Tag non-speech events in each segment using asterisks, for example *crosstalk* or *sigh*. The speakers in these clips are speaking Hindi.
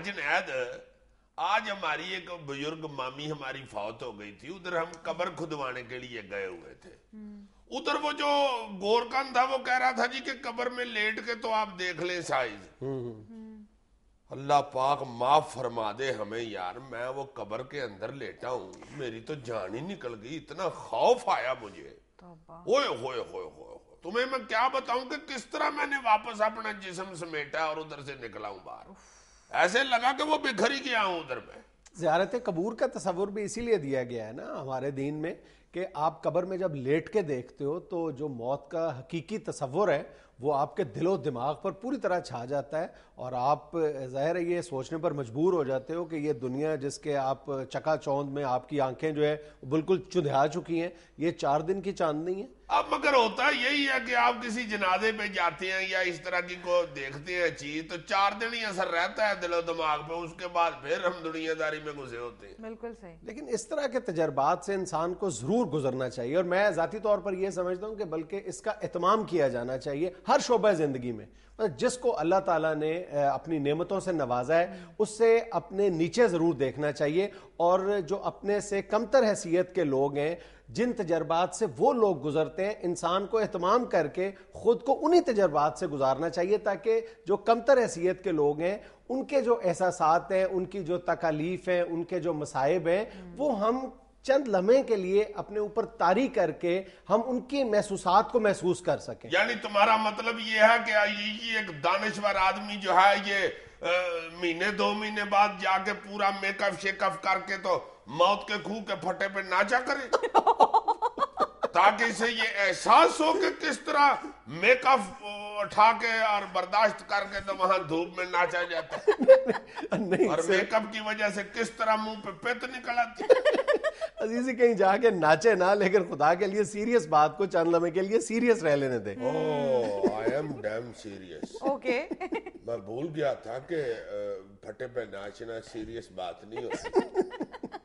हज नैद आज हमारी एक बुजुर्ग मामी हमारी फौत हो गई थी उधर हम कबर खुदवाने के लिए गए हुए थे हम्म। उधर वो जो गोरकान था वो कह रहा था जी कि कबर में लेट के तो आप देख ले साइज हम्म, हम्म। अल्लाह पाक माफ फरमा दे हमें यार मैं वो कबर के अंदर लेटा हूँ मेरी तो जान ही निकल गई इतना खौफ आया मुझे ओए होए होए होए तुम्हें मैं क्या बताऊं कि किस तरह मैंने वापस अपना जिसम समेटा और उधर से निकला हूं बाहर ऐसे लगा कि वो बिखर ही गया हूँ उधर में ज्यारत कबूर का तस्वुर भी इसीलिए दिया गया है ना हमारे दीन में कि आप कबर में जब लेट के देखते हो तो जो मौत का हकीकी तस्वुर है वो आपके दिलो दिमाग पर पूरी तरह छा जाता है और आप ज़ाहिर है ये सोचने पर मजबूर हो जाते हो कि ये दुनिया जिसके आप चका चौंध में आपकी आंखें जो है बिल्कुल चुंधिया चुकी हैं ये चार दिन की चांदनी है अब मगर होता यही है कि आप किसी जनाजे पे जाते हैं या इस तरह की को देखते हैं चीज तो चार दिन ही असर रहता है दिलो दिमाग पे उसके बाद फिर हम दुनियादारी में घुसे होते हैं बिल्कुल सही लेकिन इस तरह के तजर्बात से इंसान को जरूर गुजरना चाहिए और मैं जाती तौर पर यह समझता हूँ कि बल्कि इसका एहतमाम किया जाना चाहिए हर शोबा ज़िंदगी में मतलब जिसको अल्लाह ताला ने अपनी नेमतों से नवाजा है उससे अपने नीचे ज़रूर देखना चाहिए और जो अपने से कमतर हैसियत के लोग हैं जिन तजर्बात से वो लोग गुजरते हैं इंसान को अहतमाम करके ख़ुद को उन्हीं तजर्बात से गुजारना चाहिए ताकि जो कमतर हैसियत के लोग हैं उनके जो एहसास हैं उनकी जो तकालीफ हैं उनके जो मसाइब हैं वो हम चंद लम्हे के लिए अपने ऊपर तारी करके हम उनकी महसूसात को महसूस कर सके यानी तुम्हारा मतलब ये है कि ये एक दानश्वर आदमी जो है ये महीने दो महीने बाद जाके पूरा मेकअप शेकअप करके तो मौत के खूह के फटे पे नाचा करे *laughs* ताकि इसे ये एहसास हो कि किस तरह मेकअप उठा के और बर्दाश्त करके तो वहां धूप में नाचा जाता है *laughs* और मेकअप की वजह से किस तरह मुंह पे पेत निकल आती *laughs* अजीजी कहीं जाके नाचे ना लेकिन खुदा के लिए सीरियस बात को चंद लमे के लिए सीरियस रह लेने दे I am damn serious okay मैं भूल गया था कि फटे पे नाचना सीरियस बात नहीं होती *laughs*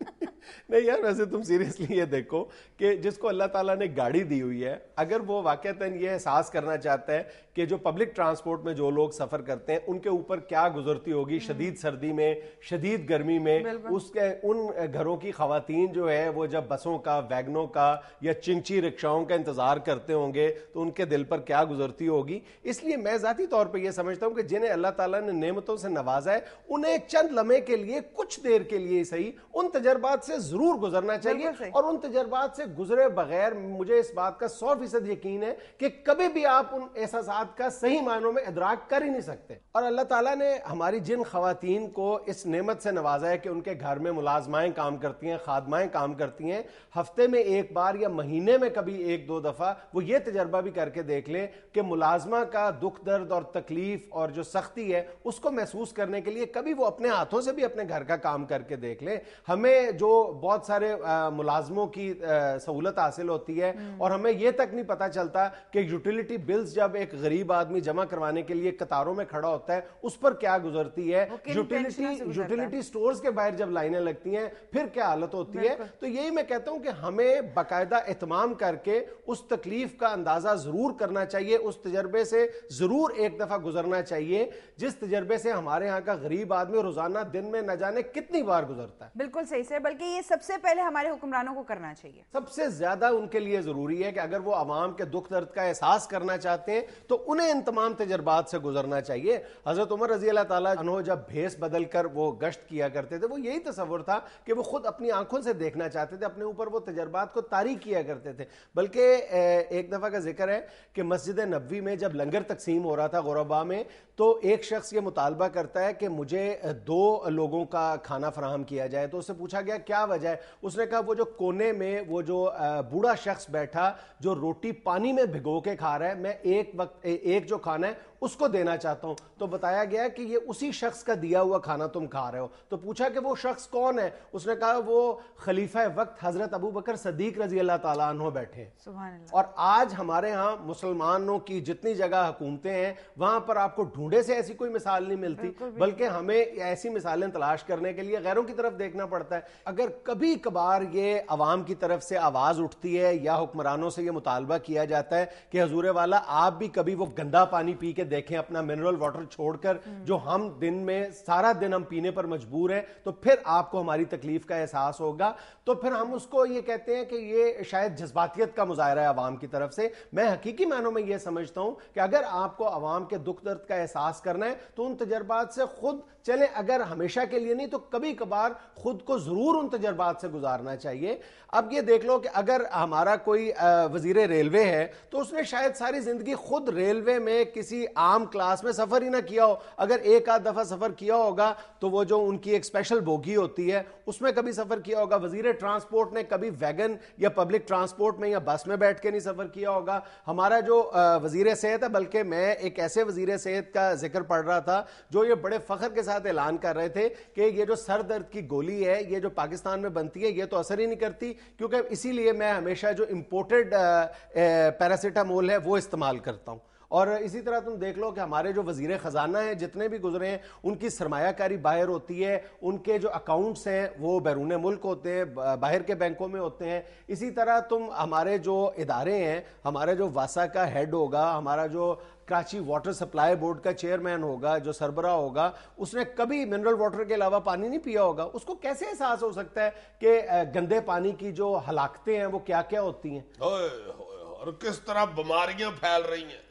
नहीं यार वैसे तुम सीरियसली ये देखो कि जिसको अल्लाह ताला ने गाड़ी दी हुई है अगर वो वाक़ता ये एहसास करना चाहता है कि जो पब्लिक ट्रांसपोर्ट में जो लोग सफ़र करते हैं उनके ऊपर क्या गुजरती होगी हम्म। शदीद सर्दी में शदीद गर्मी में उसके उन घरों की खातन जो है वो जब बसों का वैगनों का या चिंची रिक्शाओं का इंतज़ार करते होंगे तो उनके दिल पर क्या गुजरती होगी इसलिए मैं ज़ाती तौर पर यह समझता हूँ कि जिन्हें अल्लाह ताला ने नेमतों से नवाजा है उन्हें चंद लम्हे के लिए कुछ देर के लिए सही उन तजर्बात से से ज़रूर गुजरना चाहिए और उन तजर्बात से गुजरे बगैर मुझे इस बात का सौ फीसद यकीन है कि कभी भी आप उन एहसास का सही मायनों में इदराक कर ही नहीं सकते और अल्लाह ताला ने हमारी जिन खातन को इस नेमत से नवाजा है कि उनके घर में मुलाजमाएं काम करती हैं खादमाएं काम करती हैं हफ्ते में एक बार या महीने में कभी एक दो दफ़ा वो ये तजर्बा भी करके देख लें कि मुलाजमा का दुख दर्द और तकलीफ और जो सख्ती है उसको महसूस करने के लिए कभी वो अपने हाथों से भी अपने घर का काम करके देख लें हमें जो बहुत सारे मुलाजमों की सहूलत हासिल होती है हम्म। और हमें यह तक नहीं पता चलता कि यूटिलिटी बिल्स जब एक गरीब आदमी जमा करवाने के लिए कतारों में खड़ा होता है उस पर क्या गुजरती है यूटिलिटी यूटिलिटी स्टोर के बाहर जब लाइनें लगती हैं फिर क्या हालत होती है तो यही मैं कहता हूं कि हमें बाकायदा एहतमाम करके उस तकलीफ का अंदाजा जरूर करना चाहिए उस तजर्बे से जरूर एक दफा गुजरना चाहिए जिस तजर्बे से हमारे यहाँ का गरीब आदमी रोजाना दिन में न जाने कितनी बार गुजरता है बिल्कुल सही से बल्कि ये सबसे पहले हमारे हुक्मरानों को करना चाहिए सबसे ज्यादा उनके लिए जरूरी है कि अगर वो आवाम के दुख दर्द का एहसास करना चाहते हैं तो उन्हें इन तमाम तजर्बात से गुजरना चाहिए हजरत उमर रजी अल्लाह तहो जब भेस बदल कर वो गश्त किया करते थे वो यही तस्वर था कि वो खुद अपनी आंखों से देखना चाहते थे अपने ऊपर वो तजर्बात को तारी किया करते थे बल्कि एक दफ़ा का जिक्र है कि मस्जिद नबी में जब लंगर तकसीम हो रहा था गौरबा में तो एक शख्स ये मुतालबा करता है कि मुझे दो लोगों का खाना फराहम किया जाए तो उससे पूछा गया क्या क्या वजह है उसने कहा वो जो कोने में वो जो बूढ़ा शख्स बैठा जो रोटी पानी में भिगो के खा रहा है मैं एक वक्त एक जो खाना है उसको देना चाहता हूं तो बताया गया कि ये उसी शख्स का दिया हुआ खाना तुम खा रहे हो तो पूछा कि वो शख्स कौन है उसने कहा वो खलीफा वक्त हजरत अबू बकर सदीक रजी अल्लाह तुम बैठे और आज हमारे यहाँ मुसलमानों की जितनी जगह हुकूमतें हैं वहां पर आपको ढूंढे से ऐसी कोई मिसाल नहीं मिलती बल्कि हमें ऐसी मिसालें तलाश करने के लिए गैरों की तरफ देखना पड़ता है अगर कभी कभार ये अवाम की तरफ से आवाज उठती है या हुक्मरानों से ये मुतालबा किया जाता है कि हजूर वाला आप भी कभी वो गंदा पानी पी के देखें अपना मिनरल वाटर छोड़कर जो हम दिन में सारा दिन हम पीने पर मजबूर हैं तो फिर आपको हमारी तकलीफ का एहसास होगा तो फिर हम उसको ये कहते हैं कि ये शायद जज्बातियत का मुजाहरा है आवाम की तरफ से मैं हकीकी मानों में यह समझता हूँ कि अगर आपको आवाम के दुख दर्द का एहसास करना है तो उन तजर्बात से खुद चले अगर हमेशा के लिए नहीं तो कभी कभार खुद को जरूर उन तजर्बात से गुजारना चाहिए अब ये देख लो कि अगर हमारा कोई वजीर रेलवे है तो उसने शायद सारी जिंदगी खुद रेलवे में किसी आम क्लास में सफर ही ना किया हो अगर एक आध दफा सफर किया होगा तो वो जो उनकी एक स्पेशल बोगी होती है उसमें कभी सफर किया होगा वजीर ट्रांसपोर्ट ने कभी वैगन या पब्लिक ट्रांसपोर्ट में या बस में बैठ के नहीं सफर किया होगा हमारा जो वजीर सेहत है बल्कि मैं एक ऐसे वजीर सेहत का जिक्र पढ़ रहा था जो ये बड़े फखर के साथ साथ ऐलान कर रहे थे कि ये जो सर दर्द की गोली है ये जो पाकिस्तान में बनती है ये तो असर ही नहीं करती क्योंकि इसीलिए मैं हमेशा जो इम्पोर्टेड पैरासीटामोल है वो इस्तेमाल करता हूँ और इसी तरह तुम देख लो कि हमारे जो वजीर ख़जाना हैं जितने भी गुजरे हैं उनकी सरमाकारी बाहर होती है उनके जो अकाउंट्स हैं वो बैरून मुल्क होते हैं बाहर के बैंकों में होते हैं इसी तरह तुम हमारे जो इदारे हैं हमारे जो वासा का हेड होगा हमारा जो कराची वाटर सप्लाई बोर्ड का चेयरमैन होगा जो सरबरा होगा उसने कभी मिनरल वाटर के अलावा पानी नहीं पिया होगा उसको कैसे एहसास हो सकता है कि गंदे पानी की जो हलाकतें हैं वो क्या क्या होती हैं और किस तरह बीमारियां फैल रही हैं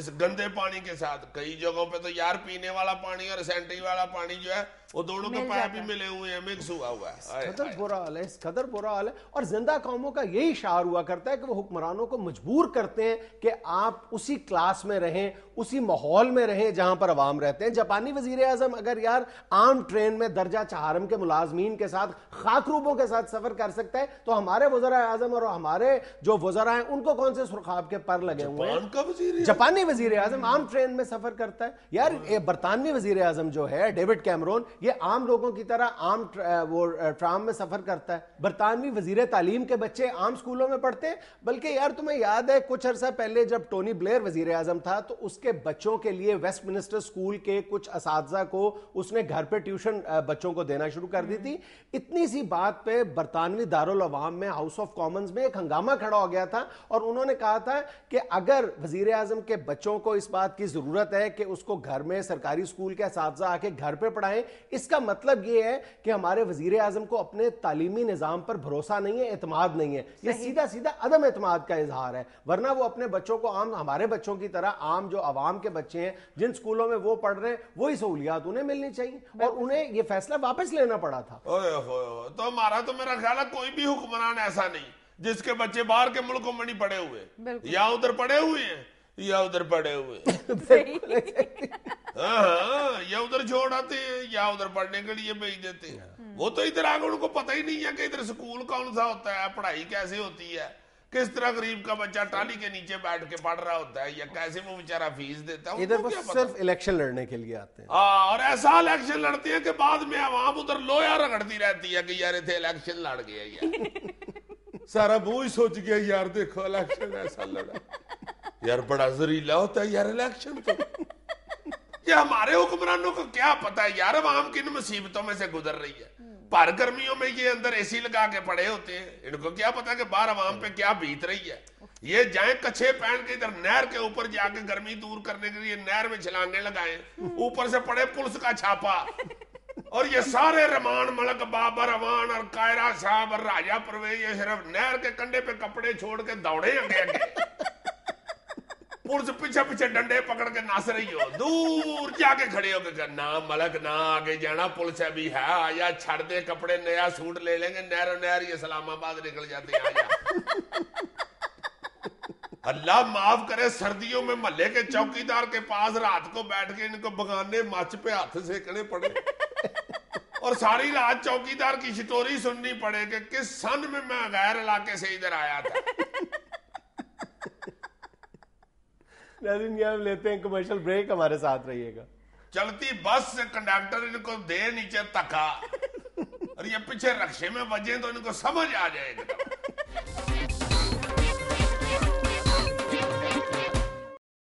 इस गंदे पानी के साथ कई जगहों पे तो यार पीने वाला पानी और सेंटरी वाला पानी जो है वो दोनों के पाए भी मिले हुए हैं मिक्स हुआ हुआ है कदर बुरा हाल है इस कदर बुरा हाल है और जिंदा कौमों का यही शार हुआ करता है कि वो हुक्मरानों को मजबूर करते हैं कि आप उसी क्लास में रहें उसी माहौल में रहें जहां पर आवाम रहते हैं जापानी वजीर आजम अगर यार आम ट्रेन में दर्जा चहारम के मुलाजमीन के साथ खाक रूपों के साथ सफर कर सकता है तो हमारे वजरा आजम और हमारे जो वजरा हैं उनको कौन से सुरखाब के पर लगे हुए हैं जापानी वजीर आजम आम ट्रेन में सफर करता है यार हाँ। बरतानवी वजीर आजम जो है डेविड कैमरोन ये आम लोगों की तरह आम ट्र, वो ट्राम में सफर करता है बरतानवी वजीर तालीम के बच्चे आम स्कूलों में पढ़ते हैं बल्कि यार तुम्हें याद है कुछ अरसा पहले जब टोनी ब्लेयर वजीर आजम था तो उसके बच्चों के लिए वेस्ट मिनिस्टर स्कूल के कुछ इस को उसने घर पर ट्यूशन बच्चों को देना शुरू कर दी थी हम्म। इतनी सी बात पर बरतानवी दारवाम में हाउस ऑफ कॉमन्स में एक हंगामा खड़ा हो गया था और उन्होंने कहा था कि अगर वजीर आजम के बच्चों को इस बात की जरूरत है कि उसको घर में सरकारी स्कूल के इस आके घर पर पढ़ाएं इसका मतलब ये है कि हमारे वजीर आजम को अपने तालीमी निज़ाम पर भरोसा नहीं है एतमाद नहीं है यह सीधा सीधा अदम अतमाद का इजहार है वरना वो अपने बच्चों को आम हमारे बच्चों की तरह आम जो आवाम के बच्चे हैं जिन स्कूलों में वो पढ़ रहे हैं वही सहूलियात उन्हें मिलनी चाहिए और उन्हें यह फैसला वापस लेना पड़ा था तो हमारा तो मेरा ख्याल है कोई भी हुक्मरान ऐसा नहीं जिसके बच्चे बाहर के मुल्कों में नहीं पड़े हुए या उधर पड़े हुए हैं या उधर पड़े हुए हाँ, हाँ, या उधर छोड़ आते हैं या उधर पढ़ने के लिए भेज देते हैं हम्म। वो तो इधर आगे उनको पता ही नहीं है कि इधर स्कूल कौन सा होता है पढ़ाई कैसे होती है किस तरह गरीब का बच्चा टाली के नीचे बैठ के पढ़ रहा होता है या कैसे वो बेचारा फीस देता है इधर वो सिर्फ इलेक्शन लड़ने के लिए आते हैं हाँ और ऐसा इलेक्शन लड़ते हैं कि बाद में आवाम उधर लोया रगड़ती रहती है कि यार थे इलेक्शन लड़ गया यार *laughs* सारा बोझ सोच गया यार देखो इलेक्शन ऐसा लड़ा यार बड़ा जहरीला होता है यार इलेक्शन तो ये हमारे हुक्मरानों को क्या पता है यार आम किन मुसीबतों में से गुजर रही है पर गर्मियों में ये अंदर एसी लगा के पड़े होते हैं इनको क्या पता कि बाहर आवाम पे क्या बीत रही है ये जाए कच्छे पहन के इधर नहर के ऊपर जाके गर्मी दूर करने के लिए नहर में छलांगे लगाए ऊपर से पड़े पुलिस का छापा और ये सारे रमान मलक बाबर अवान और कायरा साहब और राजा परवेज ये सिर्फ नहर के कंडे पे कपड़े छोड़ के दौड़े आगे आगे से पीछे पीछे डंडे पकड़ के नाच रही हो दूर जाके खड़े हो गए ना मलक ना आगे जाना पुलिस अभी है आया छड़ दे कपड़े नया सूट ले लेंगे नहरों नहर ये इस्लामाबाद निकल जाते आया अल्लाह माफ करे सर्दियों में मल्ले के चौकीदार के पास रात को बैठ के इनको बगाने मच पे हाथ सेकने पड़े और सारी रात चौकीदार की शितोरी सुननी पड़े कि किस सन में मैं गैर इलाके से इधर आया था नाजिन ये हम लेते हैं कमर्शियल ब्रेक हमारे साथ रहिएगा चलती बस से कंडक्टर इनको दे नीचे तका और ये पीछे रक्षे में बजे तो इनको समझ आ जाएगा